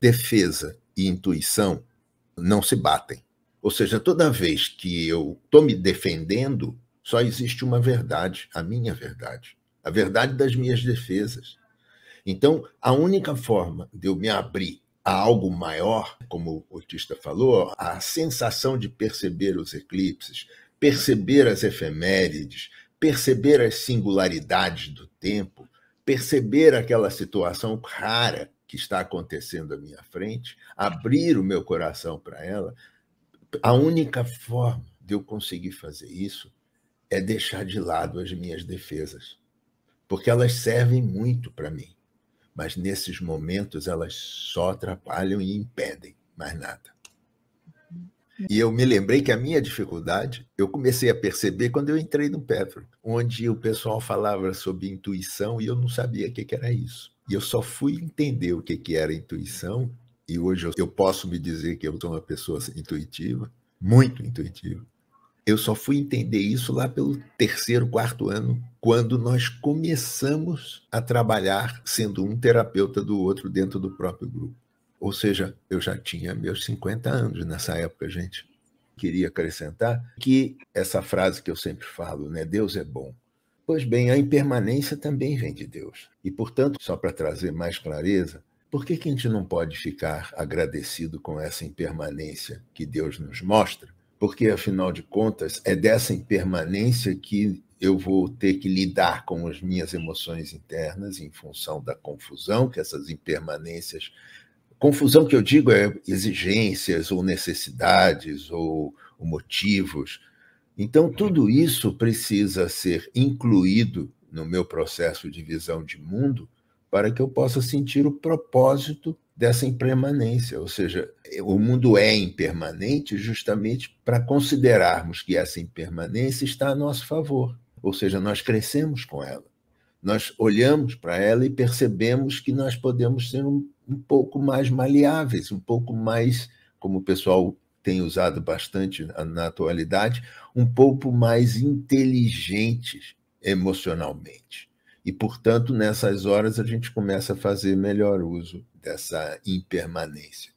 defesa e intuição não se batem. Ou seja, toda vez que eu estou me defendendo, só existe uma verdade, a minha verdade, a verdade das minhas defesas. Então, a única forma de eu me abrir a algo maior, como o artista falou, a sensação de perceber os eclipses, perceber as efemérides, perceber as singularidades do tempo, perceber aquela situação rara que está acontecendo à minha frente, uhum. abrir o meu coração para ela, a única forma de eu conseguir fazer isso é deixar de lado as minhas defesas, porque elas servem muito para mim, mas nesses momentos elas só atrapalham e impedem mais nada. E eu me lembrei que a minha dificuldade eu comecei a perceber quando eu entrei no Petro, onde o pessoal falava sobre intuição e eu não sabia o que, que era isso. E eu só fui entender o que, que era intuição, e hoje eu, eu posso me dizer que eu sou uma pessoa intuitiva, muito intuitiva. Eu só fui entender isso lá pelo terceiro, quarto ano, quando nós começamos a trabalhar sendo um terapeuta do outro dentro do próprio grupo. Ou seja, eu já tinha meus 50 anos nessa época, gente. Queria acrescentar que essa frase que eu sempre falo, né? Deus é bom. Pois bem, a impermanência também vem de Deus. E, portanto, só para trazer mais clareza, por que, que a gente não pode ficar agradecido com essa impermanência que Deus nos mostra? Porque, afinal de contas, é dessa impermanência que eu vou ter que lidar com as minhas emoções internas em função da confusão que essas impermanências confusão que eu digo é exigências ou necessidades ou, ou motivos. Então, tudo isso precisa ser incluído no meu processo de visão de mundo para que eu possa sentir o propósito dessa impermanência, ou seja, o mundo é impermanente justamente para considerarmos que essa impermanência está a nosso favor, ou seja, nós crescemos com ela. Nós olhamos para ela e percebemos que nós podemos ser um, um pouco mais maleáveis, um pouco mais, como o pessoal tem usado bastante na atualidade, um pouco mais inteligentes emocionalmente. E, portanto, nessas horas a gente começa a fazer melhor uso dessa impermanência.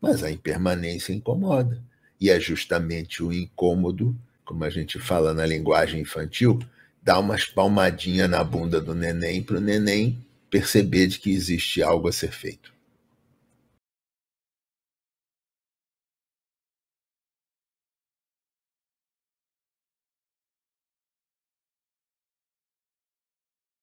Mas a impermanência incomoda. E é justamente o incômodo, como a gente fala na linguagem infantil, dar umas palmadinhas na bunda do neném para o neném perceber de que existe algo a ser feito.